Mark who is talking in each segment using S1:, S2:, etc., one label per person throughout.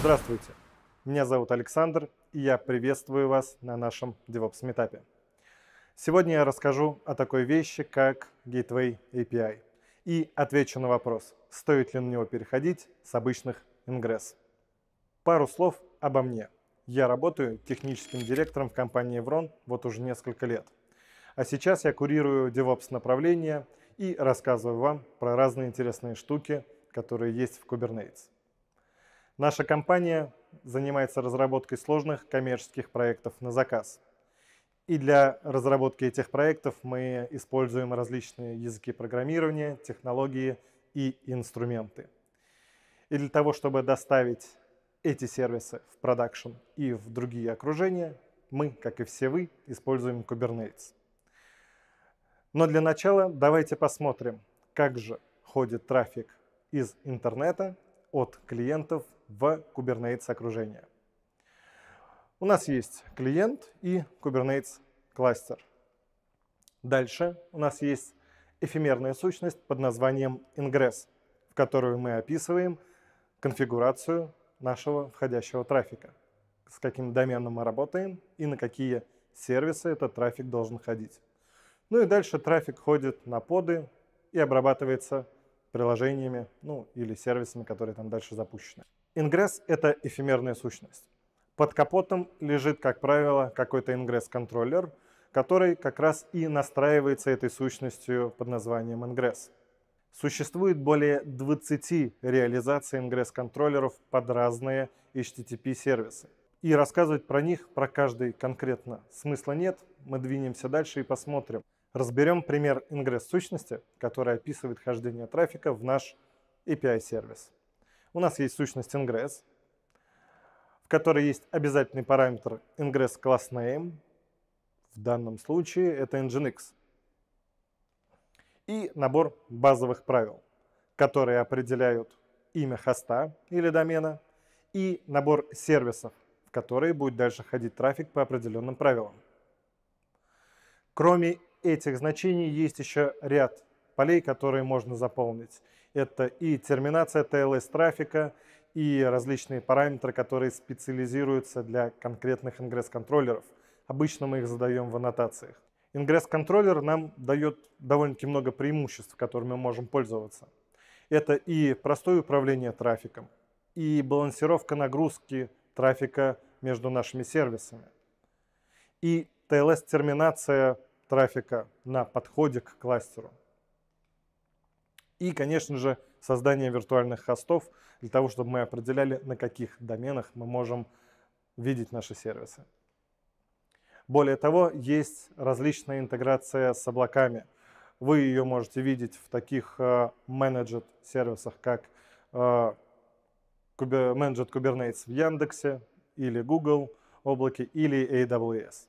S1: Здравствуйте, меня зовут Александр, и я приветствую вас на нашем DevOps Meetup. Сегодня я расскажу о такой вещи, как Gateway API, и отвечу на вопрос, стоит ли на него переходить с обычных ingress. Пару слов обо мне. Я работаю техническим директором в компании Evron вот уже несколько лет. А сейчас я курирую DevOps направление и рассказываю вам про разные интересные штуки, которые есть в Kubernetes. Наша компания занимается разработкой сложных коммерческих проектов на заказ. И для разработки этих проектов мы используем различные языки программирования, технологии и инструменты. И для того, чтобы доставить эти сервисы в продакшн и в другие окружения, мы, как и все вы, используем Kubernetes. Но для начала давайте посмотрим, как же ходит трафик из интернета от клиентов в Kubernetes окружение. У нас есть клиент и Kubernetes кластер. Дальше у нас есть эфемерная сущность под названием Ingress, в которую мы описываем конфигурацию нашего входящего трафика, с каким доменом мы работаем и на какие сервисы этот трафик должен ходить. Ну и дальше трафик ходит на поды и обрабатывается приложениями ну, или сервисами, которые там дальше запущены. Ингресс – это эфемерная сущность. Под капотом лежит, как правило, какой-то ингресс-контроллер, который как раз и настраивается этой сущностью под названием ингресс. Существует более 20 реализаций ингресс-контроллеров под разные HTTP-сервисы. И рассказывать про них, про каждый конкретно смысла нет. Мы двинемся дальше и посмотрим. Разберем пример ингресс-сущности, который описывает хождение трафика в наш API-сервис. У нас есть сущность ingress, в которой есть обязательный параметр ingress class name. В данном случае это nginx. И набор базовых правил, которые определяют имя хоста или домена и набор сервисов, в которые будет дальше ходить трафик по определенным правилам. Кроме этих значений есть еще ряд полей, которые можно заполнить. Это и терминация TLS-трафика, и различные параметры, которые специализируются для конкретных ингресс-контроллеров. Обычно мы их задаем в аннотациях. Ингресс-контроллер нам дает довольно-таки много преимуществ, которыми мы можем пользоваться. Это и простое управление трафиком, и балансировка нагрузки трафика между нашими сервисами, и TLS-терминация трафика на подходе к кластеру. И, конечно же, создание виртуальных хостов для того, чтобы мы определяли, на каких доменах мы можем видеть наши сервисы. Более того, есть различная интеграция с облаками. Вы ее можете видеть в таких э, менеджер сервисах, как э, менеджер Kubernetes в Яндексе или Google облаке или AWS.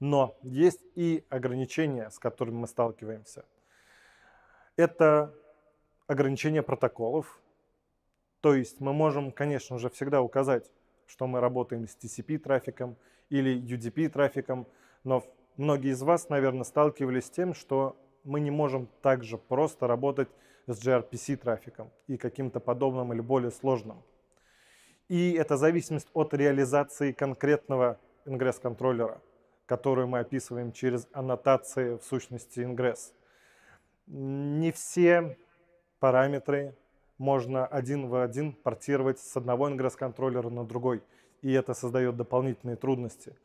S1: Но есть и ограничения, с которыми мы сталкиваемся – это ограничение протоколов. То есть мы можем, конечно же, всегда указать, что мы работаем с TCP трафиком или UDP трафиком, но многие из вас, наверное, сталкивались с тем, что мы не можем также просто работать с gRPC трафиком и каким-то подобным или более сложным. И это зависимость от реализации конкретного ингресс-контроллера, которую мы описываем через аннотации в сущности ингресс не все параметры можно один в один портировать с одного ингресс-контроллера на другой, и это создает дополнительные трудности.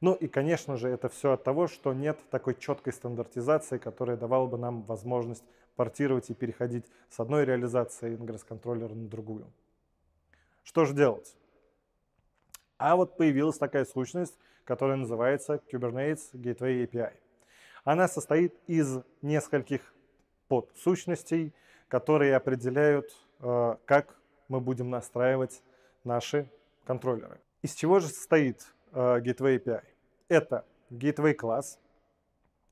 S1: Ну и, конечно же, это все от того, что нет такой четкой стандартизации, которая давала бы нам возможность портировать и переходить с одной реализации ингресс-контроллера на другую. Что же делать? А вот появилась такая сущность, которая называется Kubernetes Gateway API. Она состоит из нескольких под сущностей, которые определяют, э, как мы будем настраивать наши контроллеры. Из чего же состоит э, Gateway API? Это Gateway класс,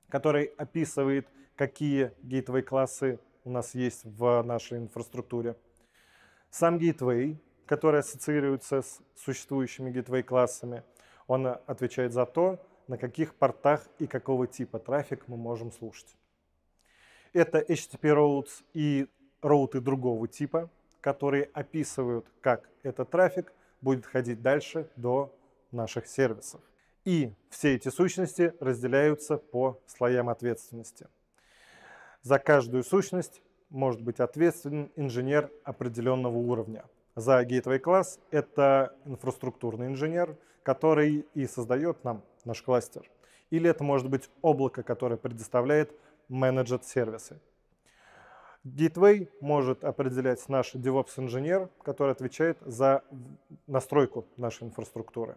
S1: который описывает, какие Gateway классы у нас есть в нашей инфраструктуре. Сам Gateway, который ассоциируется с существующими Gateway классами, он отвечает за то, на каких портах и какого типа трафик мы можем слушать. Это HTTP routes и роуты другого типа, которые описывают, как этот трафик будет ходить дальше до наших сервисов. И все эти сущности разделяются по слоям ответственности. За каждую сущность может быть ответственен инженер определенного уровня. За Gateway класс это инфраструктурный инженер, который и создает нам наш кластер. Или это может быть облако, которое предоставляет менеджат сервисы. Gateway может определять наш DevOps-инженер, который отвечает за настройку нашей инфраструктуры.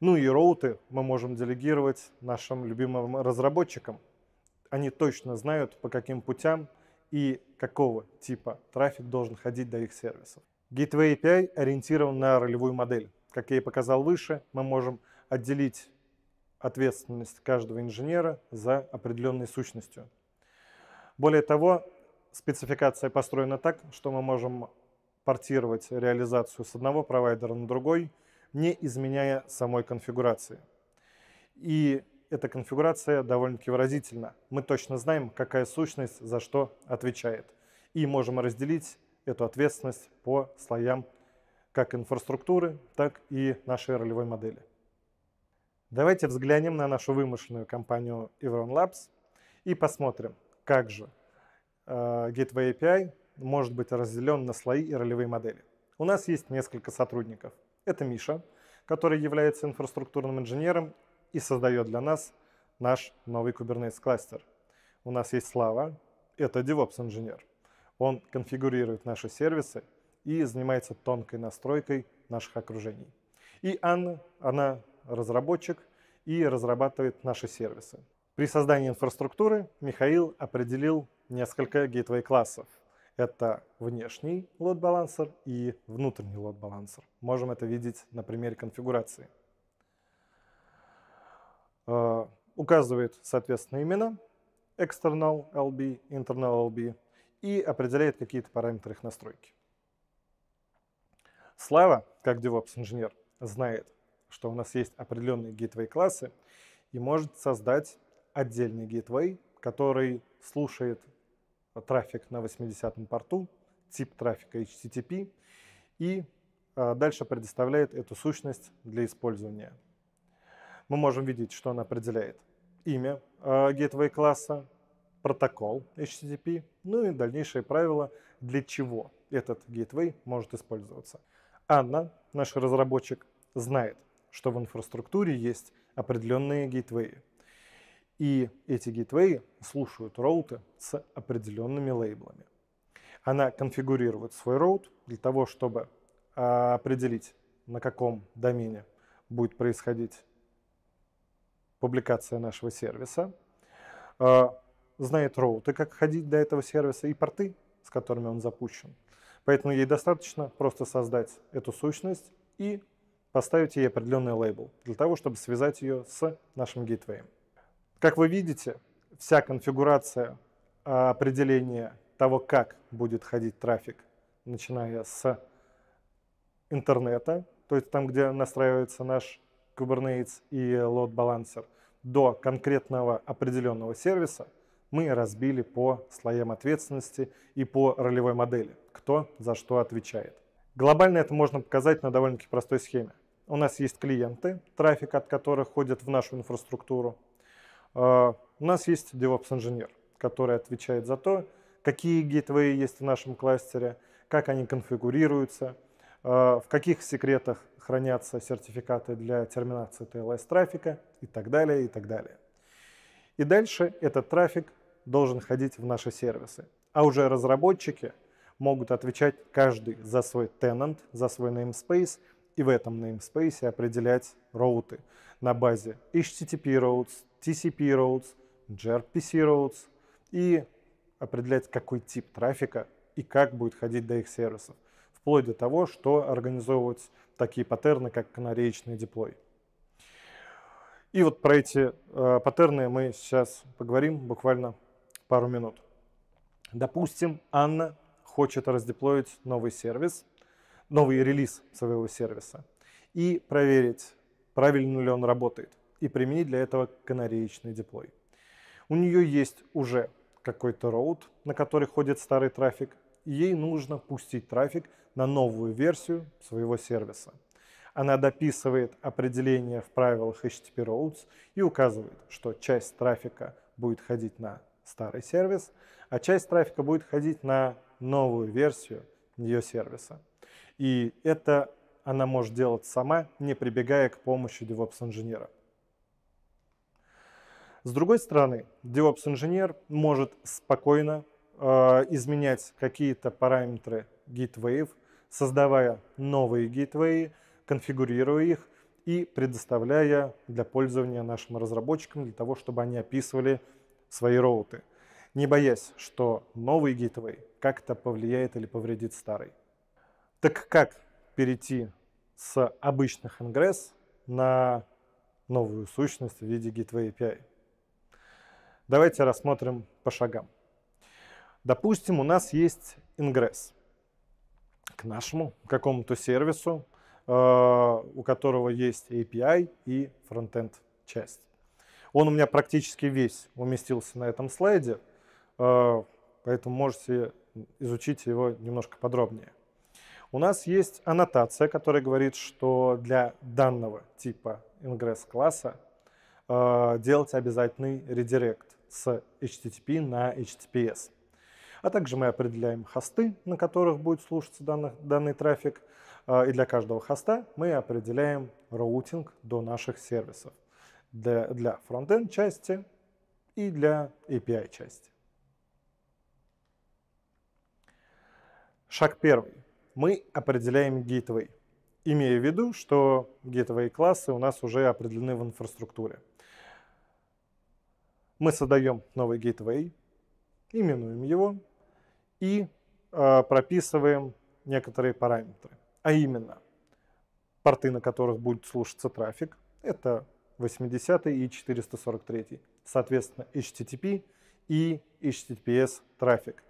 S1: Ну и роуты мы можем делегировать нашим любимым разработчикам. Они точно знают, по каким путям и какого типа трафик должен ходить до их сервисов. Gateway API ориентирован на ролевую модель. Как я и показал выше, мы можем отделить ответственность каждого инженера за определенной сущностью. Более того, спецификация построена так, что мы можем портировать реализацию с одного провайдера на другой, не изменяя самой конфигурации. И эта конфигурация довольно-таки выразительна. Мы точно знаем, какая сущность за что отвечает. И можем разделить эту ответственность по слоям как инфраструктуры, так и нашей ролевой модели. Давайте взглянем на нашу вымышленную компанию Evron Labs и посмотрим, как же э, Gateway API может быть разделен на слои и ролевые модели. У нас есть несколько сотрудников. Это Миша, который является инфраструктурным инженером и создает для нас наш новый Kubernetes кластер. У нас есть Слава, это DevOps инженер. Он конфигурирует наши сервисы и занимается тонкой настройкой наших окружений. И Анна, она разработчик и разрабатывает наши сервисы. При создании инфраструктуры Михаил определил несколько гейтвей-классов. Это внешний лот-балансер и внутренний лот-балансер. Можем это видеть на примере конфигурации. Э, указывает, соответственно, имена external LB, internal LB и определяет какие-то параметры их настройки. Слава, как DevOps-инженер, знает, что у нас есть определенные гейтвей-классы и может создать отдельный гейтвей, который слушает трафик на 80-м порту, тип трафика HTTP, и э, дальше предоставляет эту сущность для использования. Мы можем видеть, что она определяет. Имя а, э, gateway класса, протокол HTTP, ну и дальнейшие правила, для чего этот gateway может использоваться. Анна, наш разработчик, знает, что в инфраструктуре есть определенные гейтвеи. И эти гейтвеи слушают роуты с определенными лейблами. Она конфигурирует свой роут для того, чтобы а, определить, на каком домене будет происходить публикация нашего сервиса, а, знает роуты, как ходить до этого сервиса и порты, с которыми он запущен. Поэтому ей достаточно просто создать эту сущность и поставить ей определенный лейбл, для того, чтобы связать ее с нашим гейтвеем. Как вы видите, вся конфигурация а, определения того, как будет ходить трафик, начиная с интернета, то есть там, где настраивается наш Kubernetes и load balancer, до конкретного определенного сервиса, мы разбили по слоям ответственности и по ролевой модели, кто за что отвечает. Глобально это можно показать на довольно-таки простой схеме. У нас есть клиенты, трафик от которых ходит в нашу инфраструктуру. А, у нас есть DevOps-инженер, который отвечает за то, какие гейтвеи есть в нашем кластере, как они конфигурируются, а, в каких секретах хранятся сертификаты для терминации TLS-трафика и так далее, и так далее. И дальше этот трафик должен ходить в наши сервисы. А уже разработчики – могут отвечать каждый за свой tenant, за свой namespace, и в этом namespace определять роуты на базе HTTP routes, TCP routes, gRPC routes и определять, какой тип трафика и как будет ходить до их сервисов, вплоть до того, что организовывать такие паттерны, как канареечный диплой. И вот про эти э, паттерны мы сейчас поговорим буквально пару минут. Допустим, Анна хочет раздеплоить новый сервис, новый релиз своего сервиса и проверить, правильно ли он работает, и применить для этого канареечный деплой. У нее есть уже какой-то роут, на который ходит старый трафик, и ей нужно пустить трафик на новую версию своего сервиса. Она дописывает определение в правилах HTTP Routes и указывает, что часть трафика будет ходить на старый сервис, а часть трафика будет ходить на новую версию ее сервиса. И это она может делать сама, не прибегая к помощи DevOps-инженера. С другой стороны, DevOps-инженер может спокойно э, изменять какие-то параметры GitWave, создавая новые гитвеи, конфигурируя их и предоставляя для пользования нашим разработчикам, для того, чтобы они описывали свои роуты – не боясь, что новый гейтвей как-то повлияет или повредит старый. Так как перейти с обычных ингресс e на новую сущность в виде Gateway API? Давайте рассмотрим по шагам. Допустим, у нас есть ингресс e к нашему какому-то сервису, э, у которого есть API и фронтенд часть. Он у меня практически весь уместился на этом слайде. Э, поэтому можете изучить его немножко подробнее. У нас есть аннотация, которая говорит, что для данного типа ingress-класса э, делать обязательный редирект с HTTP на HTTPS. А также мы определяем хосты, на которых будет слушаться данный, данный трафик. Э, и для каждого хоста мы определяем роутинг до наших сервисов. Для, для фронтенд части и для API части. Шаг первый. Мы определяем гейтвей, имея в виду, что гейтвей классы у нас уже определены в инфраструктуре. Мы создаем новый гейтвей, именуем его и э, прописываем некоторые параметры. А именно, порты, на которых будет слушаться трафик, это 80 и 443, соответственно, HTTP и HTTPS трафик.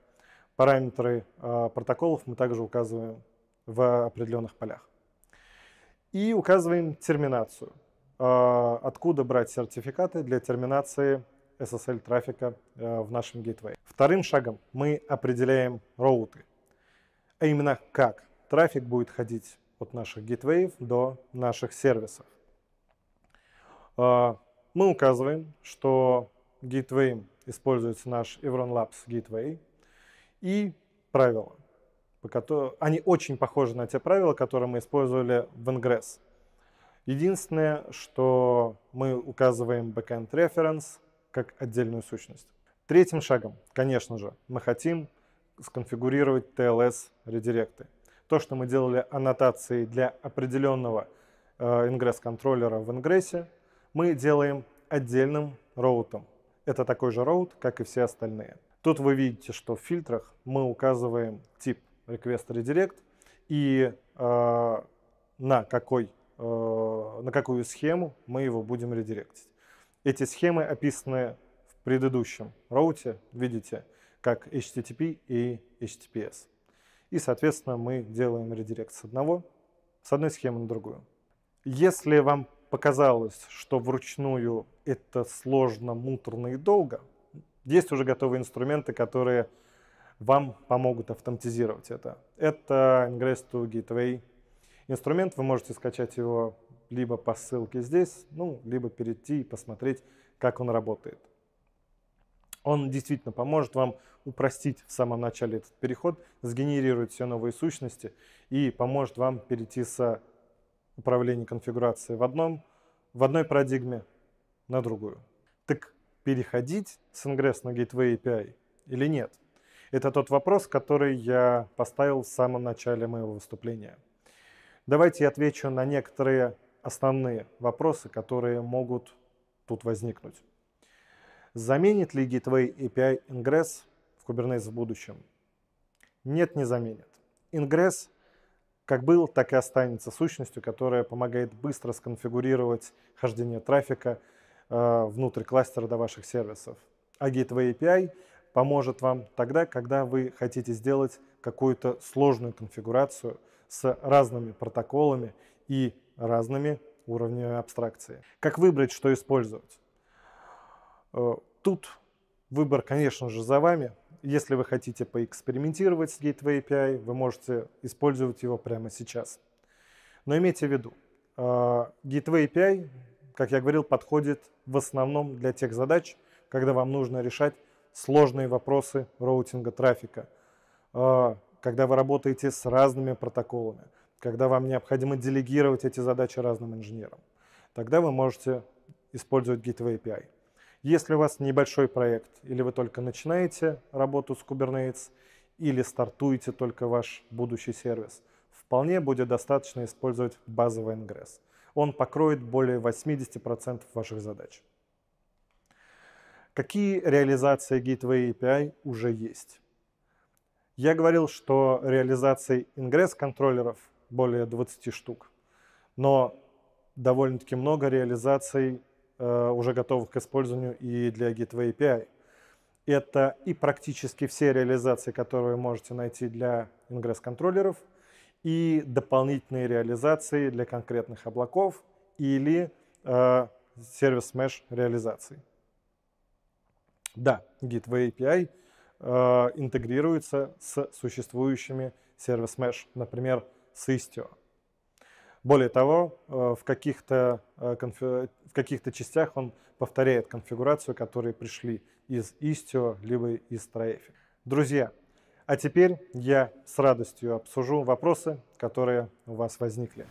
S1: Параметры а, протоколов мы также указываем в определенных полях. И указываем терминацию. А, откуда брать сертификаты для терминации SSL трафика а, в нашем гейтвей. Вторым шагом мы определяем роуты, а именно как трафик будет ходить от наших гейтвеев до наших сервисов. Мы указываем, что гейтвеем используется наш Evron Labs Gateway, и правила. Они очень похожи на те правила, которые мы использовали в Ingress. Единственное, что мы указываем backend reference как отдельную сущность. Третьим шагом, конечно же, мы хотим сконфигурировать TLS редиректы. То, что мы делали аннотации для определенного ingress э, контроллера в Ingress, мы делаем отдельным роутом. Это такой же роут, как и все остальные. Тут вы видите, что в фильтрах мы указываем тип request redirect и э, на, какой, э, на какую схему мы его будем редиректить. Эти схемы описаны в предыдущем роуте, видите, как HTTP и HTTPS. И, соответственно, мы делаем редирект с одного, с одной схемы на другую. Если вам показалось, что вручную это сложно, муторно и долго, есть уже готовые инструменты, которые вам помогут автоматизировать это. Это Ingress to Gateway инструмент, вы можете скачать его либо по ссылке здесь, ну, либо перейти и посмотреть, как он работает. Он действительно поможет вам упростить в самом начале этот переход, сгенерирует все новые сущности и поможет вам перейти с управления конфигурацией в, одном, в одной парадигме на другую. Так переходить с Ingress на Gateway API или нет? Это тот вопрос, который я поставил в самом начале моего выступления. Давайте я отвечу на некоторые основные вопросы, которые могут тут возникнуть. Заменит ли Gateway API Ingress в Kubernetes в будущем? Нет, не заменит. Ingress как был, так и останется сущностью, которая помогает быстро сконфигурировать хождение трафика – Э, внутрь кластера до ваших сервисов. А Gateway API поможет вам тогда, когда вы хотите сделать какую-то сложную конфигурацию с разными протоколами и разными уровнями абстракции. Как выбрать, что использовать? Э, тут выбор, конечно же, за вами. Если вы хотите поэкспериментировать с Gateway API, вы можете использовать его прямо сейчас. Но имейте в виду, э, Gateway API как я говорил, подходит в основном для тех задач, когда вам нужно решать сложные вопросы роутинга трафика, а, когда вы работаете с разными протоколами, когда вам необходимо делегировать эти задачи разным инженерам. Тогда вы можете использовать Gateway API. Если у вас небольшой проект, или вы только начинаете работу с Kubernetes, или стартуете только ваш будущий сервис, вполне будет достаточно использовать базовый ингресс он покроет более 80% ваших задач. Какие реализации Gateway API уже есть? Я говорил, что реализации Ingress контроллеров более 20 штук, но довольно-таки много реализаций э, уже готовых к использованию и для Gateway API. Это и практически все реализации, которые вы можете найти для Ingress – и дополнительные реализации для конкретных облаков или э, сервис mesh реализации. Да, Gateway API э, интегрируется с существующими сервис mesh, например, с Istio. Более того, э, в каких-то э, в каких-то частях он повторяет конфигурацию, которые пришли из Istio либо из Traffic. Друзья, а теперь я с радостью обсужу вопросы, которые у вас возникли.